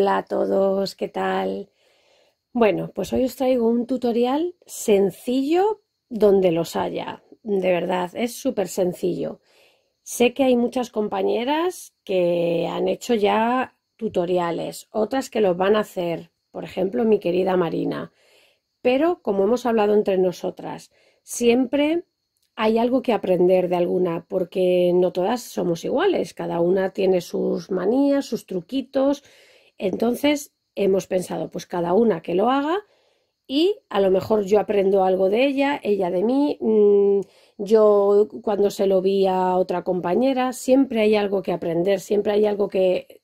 Hola a todos, ¿qué tal? Bueno, pues hoy os traigo un tutorial sencillo donde los haya. De verdad, es súper sencillo. Sé que hay muchas compañeras que han hecho ya tutoriales, otras que los van a hacer, por ejemplo mi querida Marina. Pero como hemos hablado entre nosotras, siempre hay algo que aprender de alguna, porque no todas somos iguales, cada una tiene sus manías, sus truquitos, entonces hemos pensado, pues cada una que lo haga y a lo mejor yo aprendo algo de ella, ella de mí, mm, yo cuando se lo vi a otra compañera, siempre hay algo que aprender, siempre hay algo que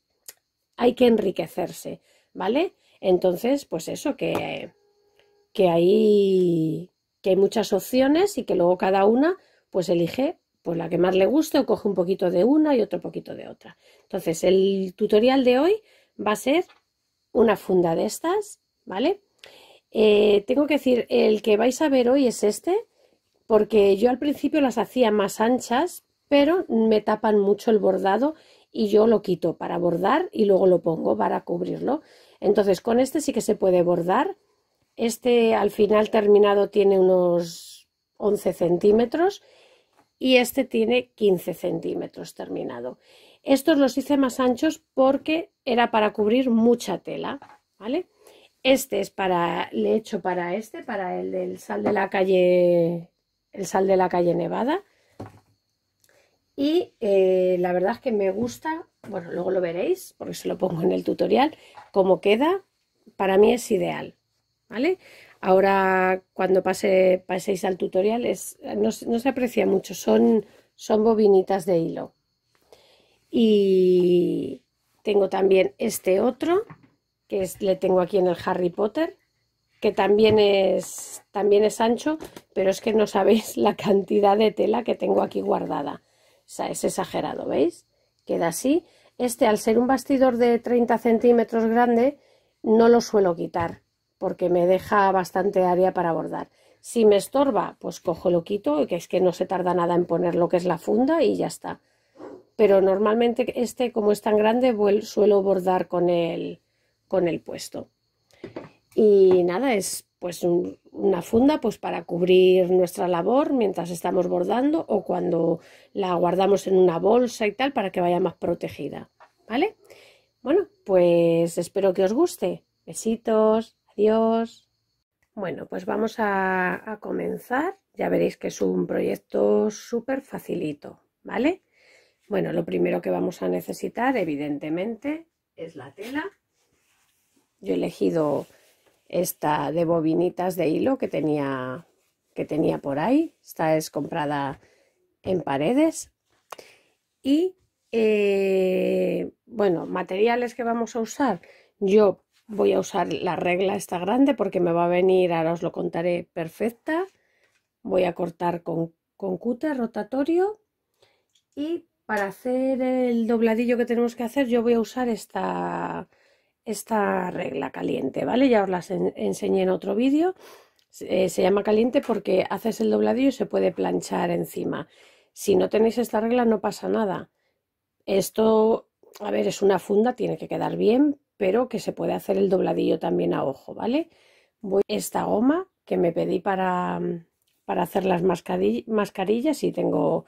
hay que enriquecerse, ¿vale? Entonces, pues eso, que, que hay, que hay muchas opciones y que luego cada una pues elige pues la que más le guste o coge un poquito de una y otro poquito de otra. Entonces, el tutorial de hoy va a ser una funda de estas, ¿vale? Eh, tengo que decir, el que vais a ver hoy es este, porque yo al principio las hacía más anchas, pero me tapan mucho el bordado y yo lo quito para bordar y luego lo pongo para cubrirlo. Entonces con este sí que se puede bordar. Este al final terminado tiene unos 11 centímetros y este tiene 15 centímetros terminado. Estos los hice más anchos porque era para cubrir mucha tela, ¿vale? Este es para, le he hecho para este, para el del sal de la calle, el sal de la calle Nevada. Y eh, la verdad es que me gusta, bueno, luego lo veréis, porque se lo pongo en el tutorial, cómo queda, para mí es ideal, ¿vale? Ahora, cuando pase, paséis al tutorial, es, no, no se aprecia mucho, son, son bobinitas de hilo. Y tengo también este otro, que es, le tengo aquí en el Harry Potter, que también es, también es ancho, pero es que no sabéis la cantidad de tela que tengo aquí guardada. O sea, es exagerado, ¿veis? Queda así. Este, al ser un bastidor de 30 centímetros grande, no lo suelo quitar, porque me deja bastante área para bordar. Si me estorba, pues cojo lo quito, que es que no se tarda nada en poner lo que es la funda y ya está pero normalmente este, como es tan grande, suelo bordar con el, con el puesto. Y nada, es pues una funda pues para cubrir nuestra labor mientras estamos bordando o cuando la guardamos en una bolsa y tal para que vaya más protegida, ¿vale? Bueno, pues espero que os guste. Besitos, adiós. Bueno, pues vamos a, a comenzar. Ya veréis que es un proyecto súper facilito, ¿vale? Bueno, lo primero que vamos a necesitar, evidentemente, es la tela. Yo he elegido esta de bobinitas de hilo que tenía, que tenía por ahí. Esta es comprada en paredes. Y, eh, bueno, materiales que vamos a usar. Yo voy a usar la regla esta grande porque me va a venir, ahora os lo contaré, perfecta. Voy a cortar con, con cúter rotatorio y para hacer el dobladillo que tenemos que hacer yo voy a usar esta, esta regla caliente, ¿vale? Ya os las enseñé en otro vídeo. Eh, se llama caliente porque haces el dobladillo y se puede planchar encima. Si no tenéis esta regla no pasa nada. Esto, a ver, es una funda, tiene que quedar bien, pero que se puede hacer el dobladillo también a ojo, ¿vale? Voy esta goma que me pedí para, para hacer las mascarillas y tengo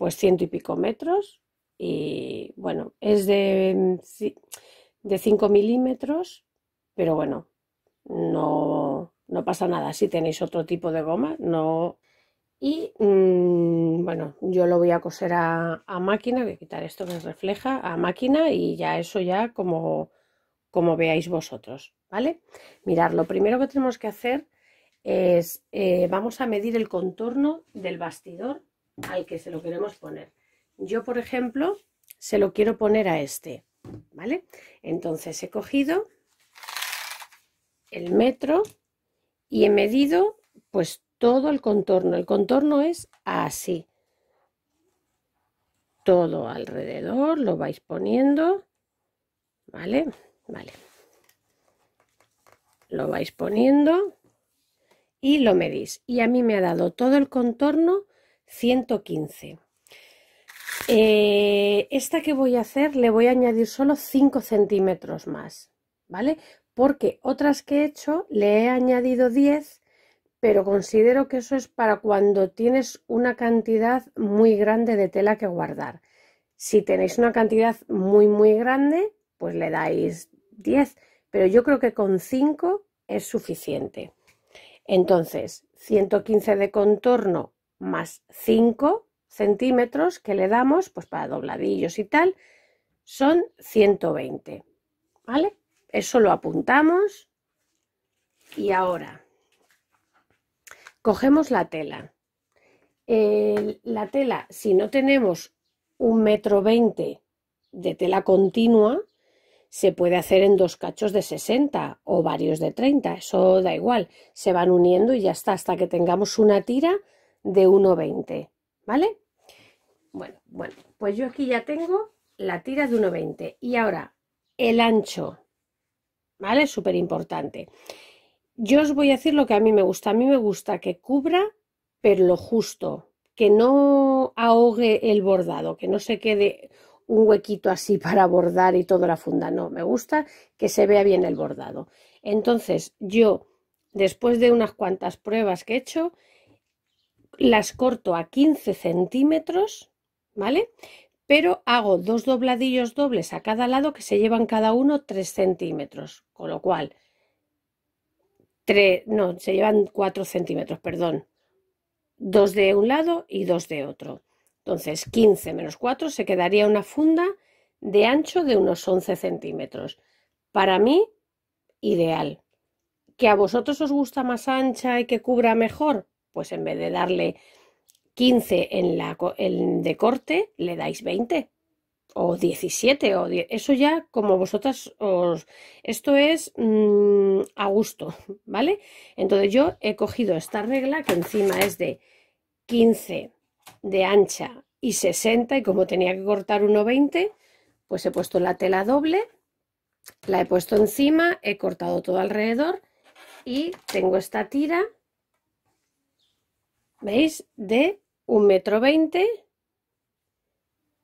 pues ciento y pico metros y bueno, es de, mm, de 5 milímetros, pero bueno, no, no, pasa nada si tenéis otro tipo de goma, no... Y mm, bueno, yo lo voy a coser a, máquina, voy a quitar esto que refleja a máquina y ya eso ya como, como veáis vosotros, ¿vale? Mirad, lo primero que tenemos que hacer es, eh, vamos a medir el contorno del bastidor al que se lo queremos poner. Yo, por ejemplo, se lo quiero poner a este, ¿vale? Entonces he cogido el metro y he medido pues todo el contorno. El contorno es así. Todo alrededor lo vais poniendo, ¿vale? Vale. Lo vais poniendo y lo medís. Y a mí me ha dado todo el contorno 115. Eh, esta que voy a hacer le voy a añadir solo 5 centímetros más, ¿vale? Porque otras que he hecho le he añadido 10, pero considero que eso es para cuando tienes una cantidad muy grande de tela que guardar. Si tenéis una cantidad muy, muy grande, pues le dais 10, pero yo creo que con 5 es suficiente. Entonces, 115 de contorno más 5 centímetros que le damos, pues para dobladillos y tal, son 120. ¿Vale? Eso lo apuntamos. Y ahora, cogemos la tela. la tela, si no tenemos un metro veinte de tela continua, se puede hacer en dos cachos de 60 o varios de 30, eso da igual, se van uniendo y ya está, hasta que tengamos una tira de 1,20, ¿vale? Bueno, bueno, pues yo aquí ya tengo la tira de 1,20 y ahora el ancho, ¿vale? Súper importante. Yo os voy a decir lo que a mí me gusta. A mí me gusta que cubra, pero lo justo, que no ahogue el bordado, que no se quede un huequito así para bordar y toda la funda. No, me gusta que se vea bien el bordado. Entonces, yo, después de unas cuantas pruebas que he hecho, las corto a 15 centímetros, ¿vale? Pero hago dos dobladillos dobles a cada lado que se llevan cada uno 3 centímetros, con lo cual, tres no, se llevan 4 centímetros, perdón. Dos de un lado y dos de otro. Entonces, 15 menos 4 se quedaría una funda de ancho de unos 11 centímetros. Para mí, ideal. ¿Que a vosotros os gusta más ancha y que cubra mejor? pues en vez de darle 15 en la, de corte, le dais 20 o 17 o Eso ya como vosotras os... Esto es mm, a gusto, ¿vale? Entonces yo he cogido esta regla que encima es de 15 de ancha y 60 y como tenía que cortar 1,20 pues he puesto la tela doble, la he puesto encima, he cortado todo alrededor y tengo esta tira ¿Veis? De un metro veinte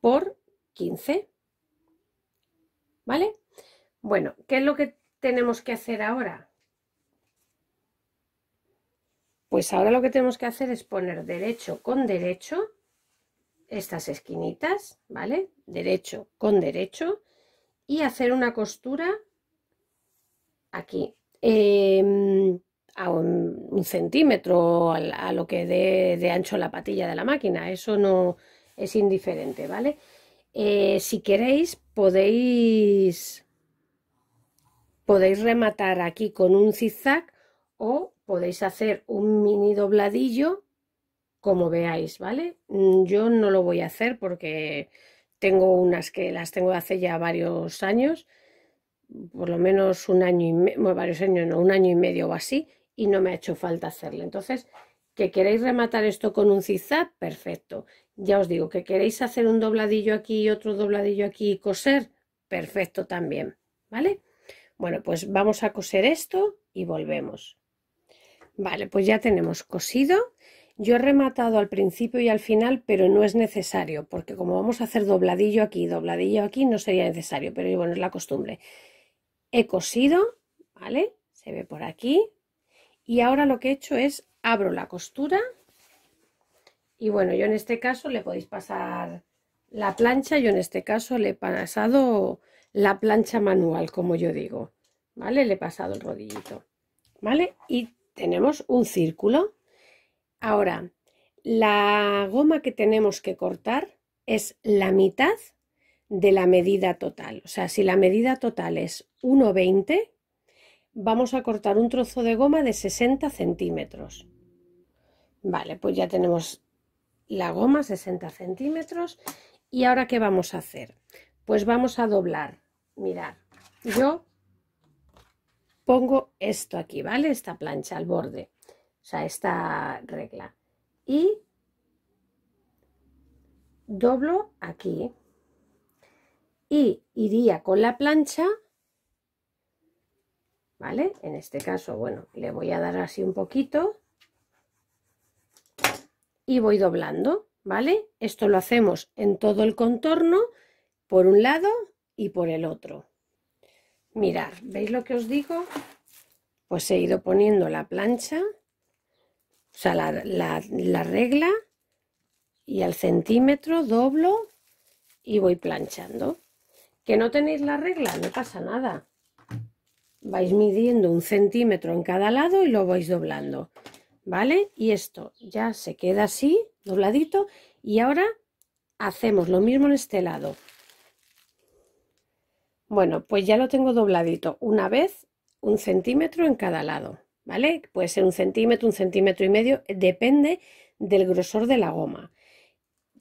por 15. ¿Vale? Bueno, ¿qué es lo que tenemos que hacer ahora? Pues ahora lo que tenemos que hacer es poner derecho con derecho estas esquinitas, ¿vale? Derecho con derecho y hacer una costura aquí. Em, a un, centímetro a, lo que dé de ancho la patilla de la máquina. Eso no es indiferente, ¿vale? Eh, si queréis, podéis, podéis rematar aquí con un zigzag o podéis hacer un mini dobladillo como veáis, ¿vale? Mm, yo no lo voy a hacer porque tengo unas que las tengo hace ya varios años, por lo menos un año y medio, varios años, no, un año y medio o así, y no me ha hecho falta hacerle Entonces, que queréis rematar esto con un zigzag, perfecto. Ya os digo, que queréis hacer un dobladillo aquí y otro dobladillo aquí y coser, perfecto también, ¿vale? Bueno, pues vamos a coser esto y volvemos. Vale, pues ya tenemos cosido. Yo he rematado al principio y al final, pero no es necesario, porque como vamos a hacer dobladillo aquí, dobladillo aquí, no sería necesario, pero bueno, es la costumbre. He cosido, ¿vale? Se ve por aquí, y ahora lo que he hecho es abro la costura y bueno yo en este caso le podéis pasar la plancha yo en este caso le he pasado la plancha manual como yo digo vale le he pasado el rodillito vale y tenemos un círculo ahora la goma que tenemos que cortar es la mitad de la medida total o sea si la medida total es 1,20 vamos a cortar un trozo de goma de 60 centímetros. Vale, pues ya tenemos la goma 60 centímetros. ¿Y ahora qué vamos a hacer? Pues vamos a doblar. Mirad, yo pongo esto aquí, ¿vale? Esta plancha al borde, o sea, esta regla. Y doblo aquí. Y iría con la plancha ¿vale? En este caso, bueno, le voy a dar así un poquito y voy doblando, ¿vale? Esto lo hacemos en todo el contorno, por un lado y por el otro. mirad, ¿veis lo que os digo? Pues he ido poniendo la plancha, o sea, la, la regla y al centímetro doblo y voy planchando. Que no tenéis la regla, no pasa nada vais midiendo un centímetro en cada lado y lo vais doblando, ¿vale? Y esto ya se queda así, dobladito, y ahora hacemos lo mismo en este lado. Bueno, pues ya lo tengo dobladito, una vez un centímetro en cada lado, ¿vale? Puede ser un centímetro, un centímetro y medio, depende del grosor de la goma.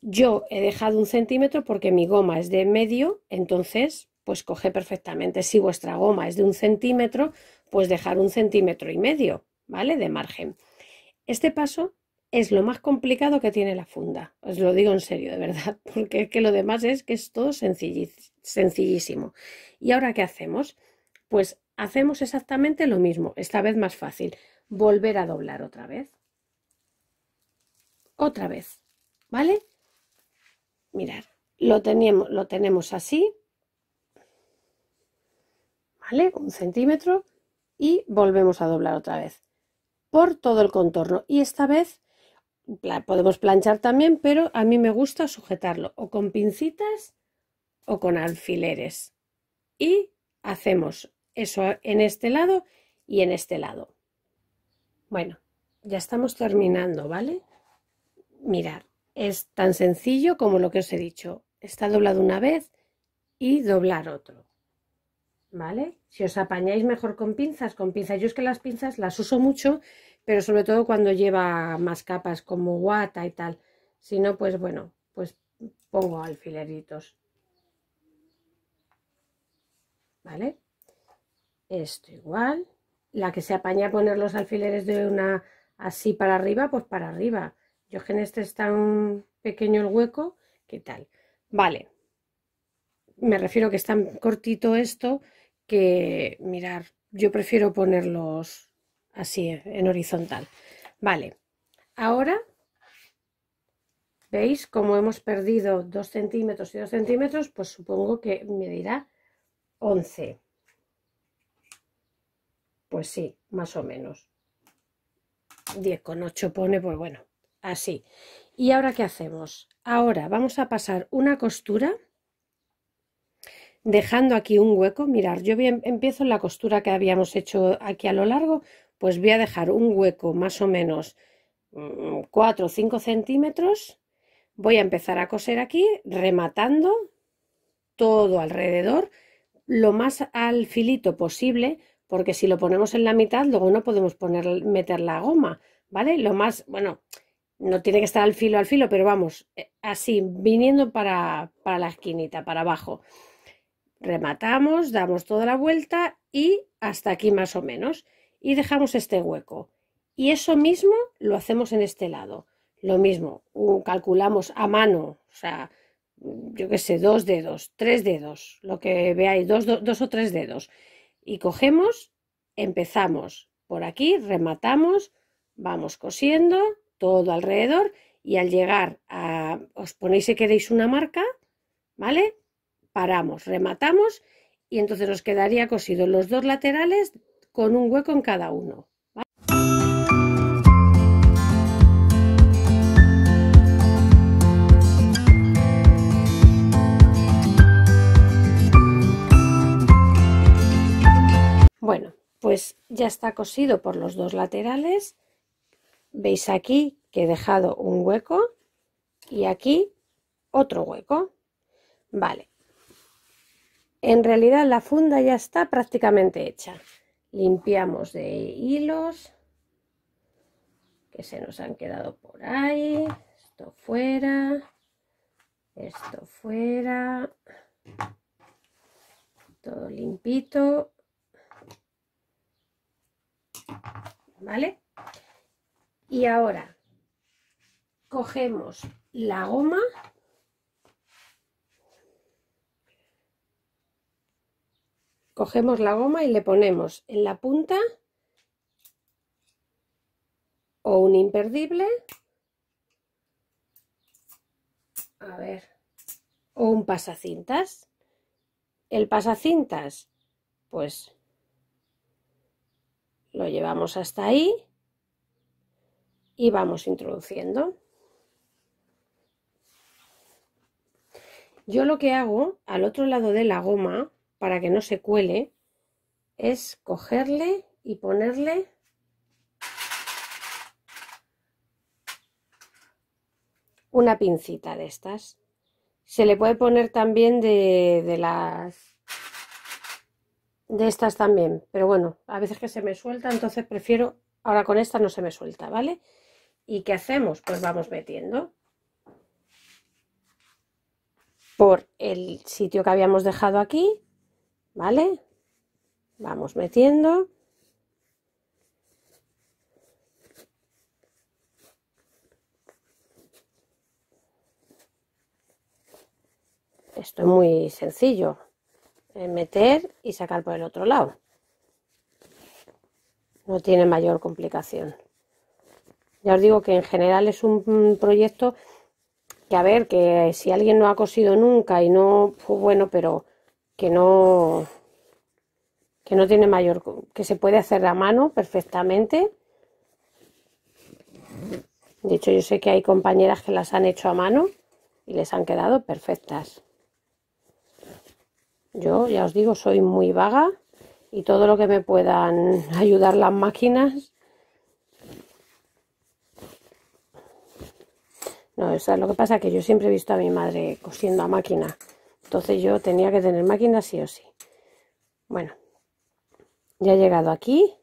Yo he dejado un centímetro porque mi goma es de medio, entonces pues coge perfectamente. Si vuestra goma es de un centímetro, pues dejar un centímetro y medio, ¿vale? De margen. Este paso es lo más complicado que tiene la funda, os lo digo en serio, de verdad, porque es que lo demás es que es todo sencillísimo. ¿Y ahora qué hacemos? Pues hacemos exactamente lo mismo, esta vez más fácil, volver a doblar otra vez. Otra vez, ¿vale? Mirad, lo tenemos, lo tenemos así, un centímetro y volvemos a doblar otra vez por todo el contorno. Y esta vez podemos planchar también, pero a mí me gusta sujetarlo o con pincitas o con alfileres. Y hacemos eso en este lado y en este lado. Bueno, ya estamos terminando, ¿vale? Mirad, es tan sencillo como lo que os he dicho. Está doblado una vez y doblar otro. ¿vale? Si os apañáis mejor con pinzas, con pinzas. Yo es que las pinzas las uso mucho, pero sobre todo cuando lleva más capas como guata y tal. Si no, pues bueno, pues pongo alfileritos. ¿Vale? Esto igual. La que se apaña a poner los alfileres de una así para arriba, pues para arriba. Yo que en este está un pequeño el hueco, ¿qué tal? Vale me refiero que es tan cortito esto que, mirar, yo prefiero ponerlos así en horizontal. Vale, ahora veis como hemos perdido 2 centímetros y 2 centímetros, pues supongo que me dirá 11. Pues sí, más o menos. con 10,8 pone, pues bueno, así. ¿Y ahora qué hacemos? Ahora vamos a pasar una costura dejando aquí un hueco, mirar, yo bien em-, empiezo la costura que habíamos hecho aquí a lo largo, pues voy a dejar un hueco más o menos 4 mm, o 5 centímetros, voy a empezar a coser aquí, rematando todo alrededor, lo más al filito posible, porque si lo ponemos en la mitad, luego no podemos poner, meter la goma, ¿vale? Lo más, bueno, no tiene que estar al filo al filo, pero vamos, eh, así, viniendo para, para la esquinita, para abajo rematamos, damos toda la vuelta y hasta aquí más o menos y dejamos este hueco. Y eso mismo lo hacemos en este lado. Lo mismo, calculamos a mano, o sea, yo qué sé, dos dedos, tres dedos, lo que veáis, dos, dos o tres dedos. Y cogemos, empezamos por aquí, rematamos, vamos cosiendo todo alrededor y al llegar a, os ponéis si queréis una marca, ¿vale? paramos, rematamos y entonces nos quedaría cosido los dos laterales con un hueco en cada uno. Bueno, pues ya está cosido por los dos laterales. Veis aquí que he dejado un hueco y aquí otro hueco. Vale, en realidad la funda ya está prácticamente hecha. Limpiamos de hilos que se nos han quedado por ahí. Esto fuera. Esto fuera. Todo limpito. ¿Vale? Y ahora cogemos la goma Cogemos la goma y le ponemos en la punta o un imperdible, a ver, o un pasacintas. El pasacintas, pues lo llevamos hasta ahí y vamos introduciendo. Yo lo que hago al otro lado de la goma para que no se cuele es cogerle y ponerle una pincita de estas. Se le puede poner también de, de las... De estas también, pero bueno, a veces que se me suelta, entonces prefiero... Ahora con esta no se me suelta, ¿vale? ¿Y qué hacemos? Pues vamos metiendo por el sitio que habíamos dejado aquí ¿Vale? Vamos metiendo. Esto es muy sencillo. Meter y sacar por el otro lado. No tiene mayor complicación. Ya os digo que en general es un proyecto que a ver, que si alguien no ha cosido nunca y no, fue pues bueno, pero que no que no tiene mayor que se puede hacer a mano perfectamente. De hecho, yo sé que hay compañeras que las han hecho a mano y les han quedado perfectas. Yo ya os digo, soy muy vaga y todo lo que me puedan ayudar las máquinas. No, eso es lo que pasa que yo siempre he visto a mi madre cosiendo a máquina. Entonces yo tenía que tener máquina sí o sí. Bueno, ya he llegado aquí.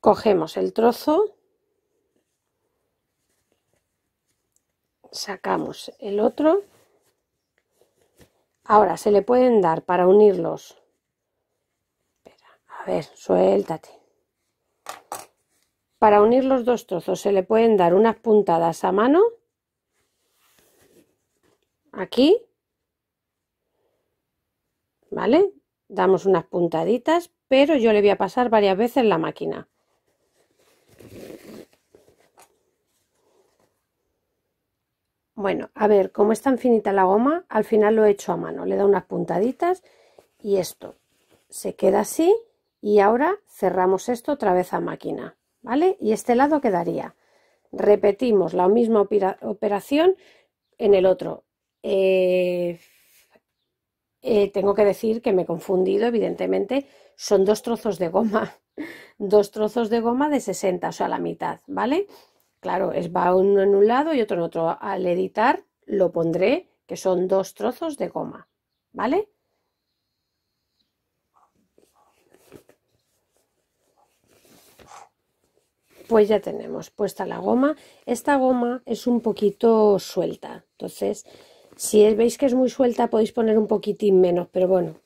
Cogemos el trozo sacamos el otro. Ahora se le pueden dar para unirlos. a ver, suéltate. Para unir los dos trozos se le pueden dar unas puntadas a mano. Aquí. ¿Vale? Damos unas puntaditas, pero yo le voy a pasar varias veces la máquina. Bueno, a ver, como es tan finita la goma, al final lo he hecho a mano. Le da unas puntaditas y esto se queda así. Y ahora cerramos esto otra vez a máquina, ¿vale? Y este lado quedaría. Repetimos la misma operación en el otro. Eh, eh, tengo que decir que me he confundido, evidentemente, son dos trozos de goma, dos trozos de goma de 60, o sea, la mitad, ¿vale? Claro, es, va uno en un lado y otro en otro. Al editar lo pondré que son dos trozos de goma, ¿vale? Pues ya tenemos puesta la goma. Esta goma es un poquito suelta, entonces si veis que es muy suelta podéis poner un poquitín menos, pero bueno,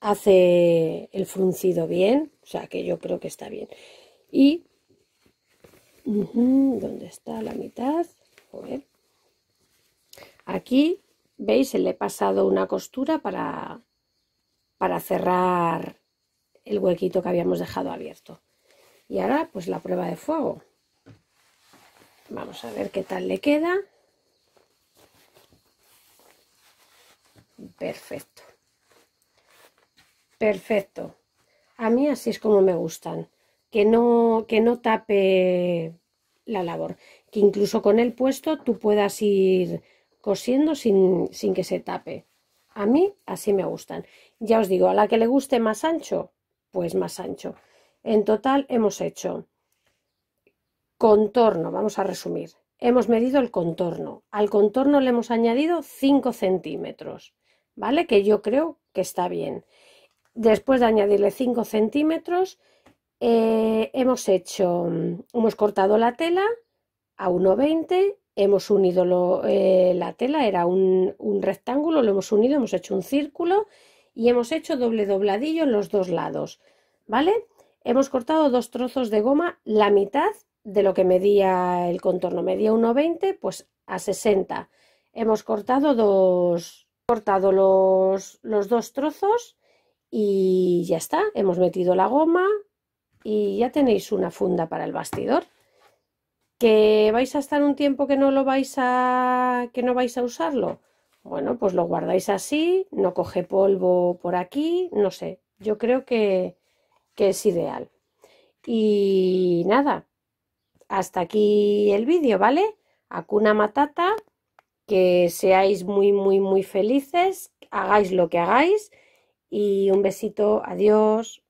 hace el fruncido bien, o sea que yo creo que está bien. Y ¿Dónde está la mitad? Aquí, veis, le he pasado una costura para, para cerrar el huequito que habíamos dejado abierto. Y ahora, pues la prueba de fuego. Vamos a ver qué tal le queda. Perfecto. Perfecto. A mí así es como me gustan que no, que no tape la labor, que incluso con el puesto tú puedas ir cosiendo sin, sin que se tape. A mí así me gustan. Ya os digo, a la que le guste más ancho, pues más ancho. En total hemos hecho contorno, vamos a resumir. Hemos medido el contorno. Al contorno le hemos añadido 5 centímetros, ¿vale? Que yo creo que está bien. Después de añadirle 5 centímetros, eh, hemos hecho, hemos cortado la tela a 1,20, hemos unido eh, la tela, era un, rectángulo, lo hemos unido, hemos hecho un círculo y hemos hecho doble dobladillo en los dos lados, ¿vale? Hemos cortado dos trozos de goma, la mitad de lo que medía el contorno, medía 1,20, pues a 60. Hemos cortado dos, cortado los dos trozos y ya está, hemos metido la goma, y ya tenéis una funda para el bastidor que vais a estar un tiempo que no lo vais a que no vais a usarlo bueno pues lo guardáis así no coge polvo por aquí no sé yo creo que, que es ideal y nada hasta aquí el vídeo vale cuna Matata que seáis muy muy muy felices hagáis lo que hagáis y un besito adiós